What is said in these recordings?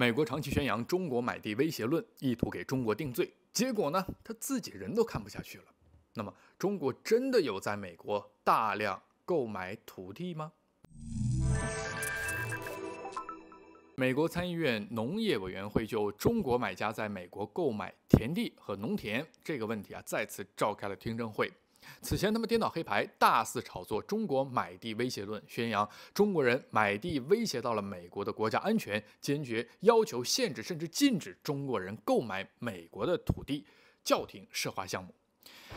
美国长期宣扬中国买地威胁论，意图给中国定罪，结果呢？他自己人都看不下去了。那么，中国真的有在美国大量购买土地吗？美国参议院农业委员会就中国买家在美国购买田地和农田这个问题啊，再次召开了听证会。此前，他们颠倒黑白，大肆炒作“中国买地威胁论”，宣扬中国人买地威胁到了美国的国家安全，坚决要求限制甚至禁止中国人购买美国的土地，叫停涉华项目。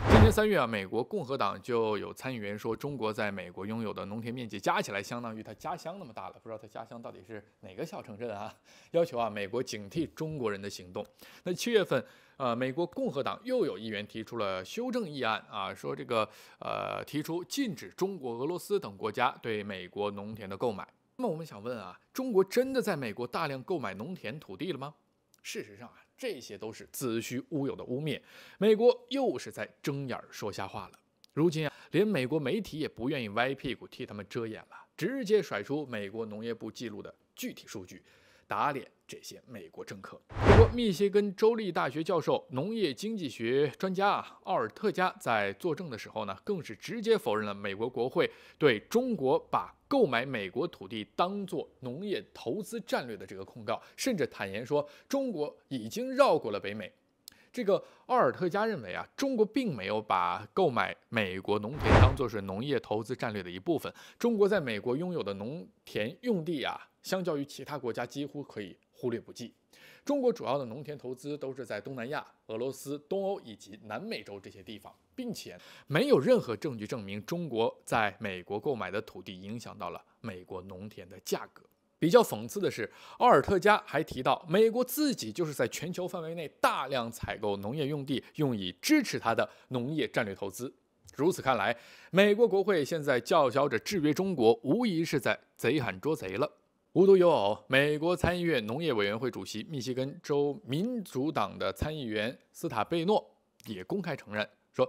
今年三月啊，美国共和党就有参议员说，中国在美国拥有的农田面积加起来相当于他家乡那么大了，不知道他家乡到底是哪个小城镇啊？要求啊，美国警惕中国人的行动。那七月份，呃，美国共和党又有议员提出了修正议案啊，说这个呃，提出禁止中国、俄罗斯等国家对美国农田的购买。那么我们想问啊，中国真的在美国大量购买农田土地了吗？事实上啊。这些都是子虚乌有的污蔑，美国又是在睁眼说瞎话了。如今啊，连美国媒体也不愿意歪屁股替他们遮掩了，直接甩出美国农业部记录的具体数据。打脸这些美国政客。不过，密歇根州立大学教授、农业经济学专家啊，奥尔特加在作证的时候呢，更是直接否认了美国国会对中国把购买美国土地当作农业投资战略的这个控告，甚至坦言说，中国已经绕过了北美。这个奥尔特加认为啊，中国并没有把购买美国农田当作是农业投资战略的一部分。中国在美国拥有的农田用地啊。相较于其他国家，几乎可以忽略不计。中国主要的农田投资都是在东南亚、俄罗斯、东欧以及南美洲这些地方，并且没有任何证据证明中国在美国购买的土地影响到了美国农田的价格。比较讽刺的是，奥尔特加还提到，美国自己就是在全球范围内大量采购农业用地，用以支持他的农业战略投资。如此看来，美国国会现在叫嚣着制约中国，无疑是在贼喊捉贼了。无独有偶，美国参议院农业委员会主席、密歇根州民主党的参议员斯塔贝诺也公开承认说：“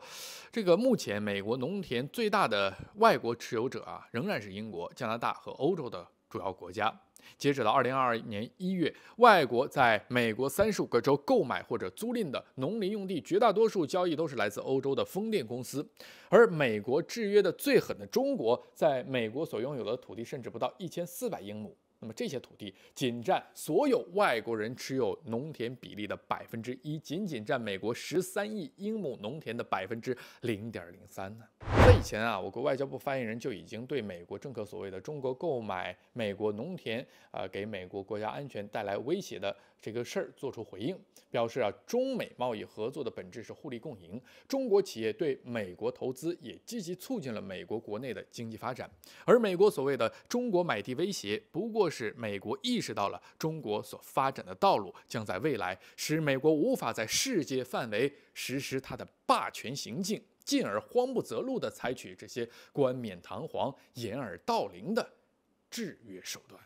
这个目前美国农田最大的外国持有者啊，仍然是英国、加拿大和欧洲的主要国家。截止到2022年1月，外国在美国三十五个州购买或者租赁的农林用地，绝大多数交易都是来自欧洲的风电公司。而美国制约的最狠的中国，在美国所拥有的土地，甚至不到一千四百英亩。”那么这些土地仅占所有外国人持有农田比例的百分之一，仅仅占美国十三亿英亩农田的百分之零点零三呢？在以前啊，我国外交部发言人就已经对美国政客所谓的“中国购买美国农田，啊给美国国家安全带来威胁”的。这个事儿做出回应，表示啊，中美贸易合作的本质是互利共赢。中国企业对美国投资也积极促进了美国国内的经济发展。而美国所谓的“中国买地威胁”，不过是美国意识到了中国所发展的道路将在未来使美国无法在世界范围实施它的霸权行径，进而慌不择路地采取这些冠冕堂皇、掩耳盗铃的制约手段。